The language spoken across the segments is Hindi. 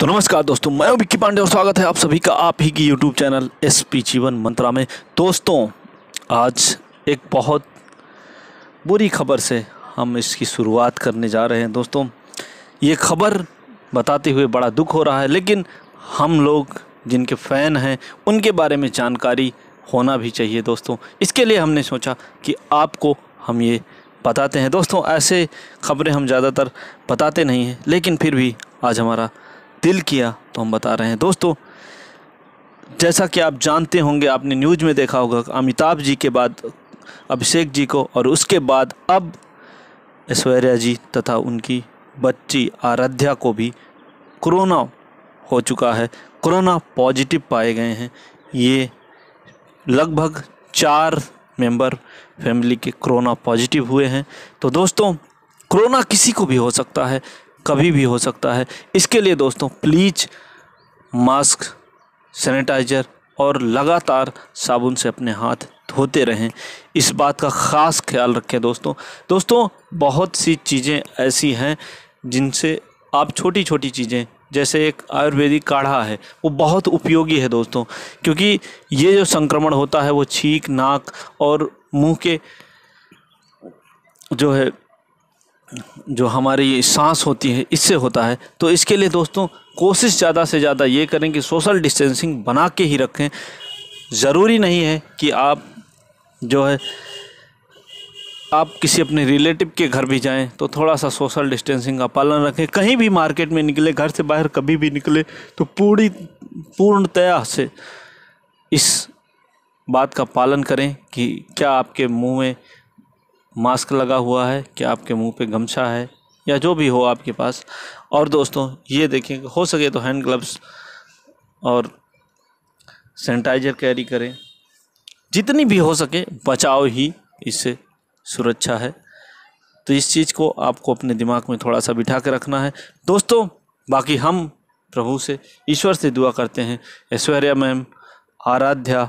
तो नमस्कार दोस्तों मैं विक्की पांडे और स्वागत है आप सभी का आप ही की यूट्यूब चैनल एस पी जीवन मंत्रा में दोस्तों आज एक बहुत बुरी खबर से हम इसकी शुरुआत करने जा रहे हैं दोस्तों ये खबर बताते हुए बड़ा दुख हो रहा है लेकिन हम लोग जिनके फ़ैन हैं उनके बारे में जानकारी होना भी चाहिए दोस्तों इसके लिए हमने सोचा कि आपको हम ये बताते हैं दोस्तों ऐसे खबरें हम ज़्यादातर बताते नहीं हैं लेकिन फिर भी आज हमारा दिल किया तो हम बता रहे हैं दोस्तों जैसा कि आप जानते होंगे आपने न्यूज में देखा होगा अमिताभ जी के बाद अभिषेक जी को और उसके बाद अब ऐश्वर्या जी तथा उनकी बच्ची आराध्या को भी कोरोना हो चुका है कोरोना पॉजिटिव पाए गए हैं ये लगभग चार मेंबर फैमिली के कोरोना पॉजिटिव हुए हैं तो दोस्तों कोरोना किसी को भी हो सकता है कभी भी हो सकता है इसके लिए दोस्तों प्लीज़ मास्क सैनिटाइजर और लगातार साबुन से अपने हाथ धोते रहें इस बात का ख़ास ख्याल रखें दोस्तों दोस्तों बहुत सी चीज़ें ऐसी हैं जिनसे आप छोटी छोटी चीज़ें जैसे एक आयुर्वेदिक काढ़ा है वो बहुत उपयोगी है दोस्तों क्योंकि ये जो संक्रमण होता है वो छींक नाक और मुंह के जो है जो हमारी सांस होती है इससे होता है तो इसके लिए दोस्तों कोशिश ज़्यादा से ज़्यादा ये करें कि सोशल डिस्टेंसिंग बना के ही रखें ज़रूरी नहीं है कि आप जो है आप किसी अपने रिलेटिव के घर भी जाएं तो थोड़ा सा सोशल डिस्टेंसिंग का पालन रखें कहीं भी मार्केट में निकले घर से बाहर कभी भी निकले तो पूरी पूर्णतया से इस बात का पालन करें कि क्या आपके मुंह में मास्क लगा हुआ है क्या आपके मुंह पे गमछा है या जो भी हो आपके पास और दोस्तों ये देखें हो सके तो हैंड ग्लव्स और सैनिटाइज़र कैरी करें जितनी भी हो सके बचाव ही इससे सुरक्षा है तो इस चीज़ को आपको अपने दिमाग में थोड़ा सा बिठा के रखना है दोस्तों बाकी हम प्रभु से ईश्वर से दुआ करते हैं ऐश्वर्या मैम आराध्या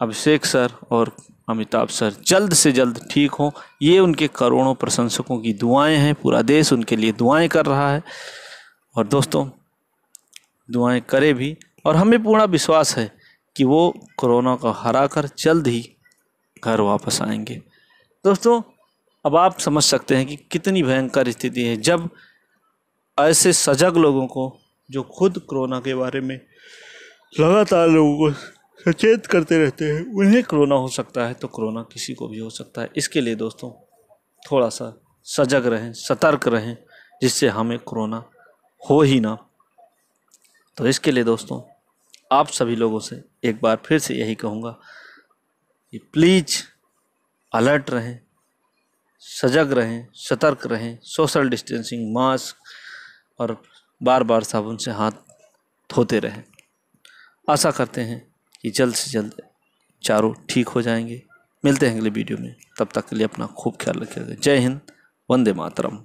अभिषेक सर और अमिताभ सर जल्द से जल्द ठीक हों ये उनके करोड़ों प्रशंसकों की दुआएं हैं पूरा देश उनके लिए दुआएं कर रहा है और दोस्तों दुआएं करे भी और हमें पूरा विश्वास है कि वो कोरोना को हरा कर जल्द ही घर वापस आएंगे दोस्तों अब आप समझ सकते हैं कि कितनी भयंकर स्थिति है जब ऐसे सजग लोगों को जो खुद कोरोना के बारे में लगातार लोगों को सचेत करते रहते हैं उन्हें कोरोना हो सकता है तो कोरोना किसी को भी हो सकता है इसके लिए दोस्तों थोड़ा सा सजग रहें सतर्क रहें जिससे हमें कोरोना हो ही ना तो इसके लिए दोस्तों आप सभी लोगों से एक बार फिर से यही कहूँगा कि प्लीज़ अलर्ट रहें सजग रहें सतर्क रहें सोशल डिस्टेंसिंग मास्क और बार बार साबुन से हाथ धोते रहें आशा करते हैं कि जल्द से जल्द चारों ठीक हो जाएंगे मिलते हैं अगले वीडियो में तब तक के लिए अपना खूब ख्याल रखिएगा जय हिंद वंदे मातरम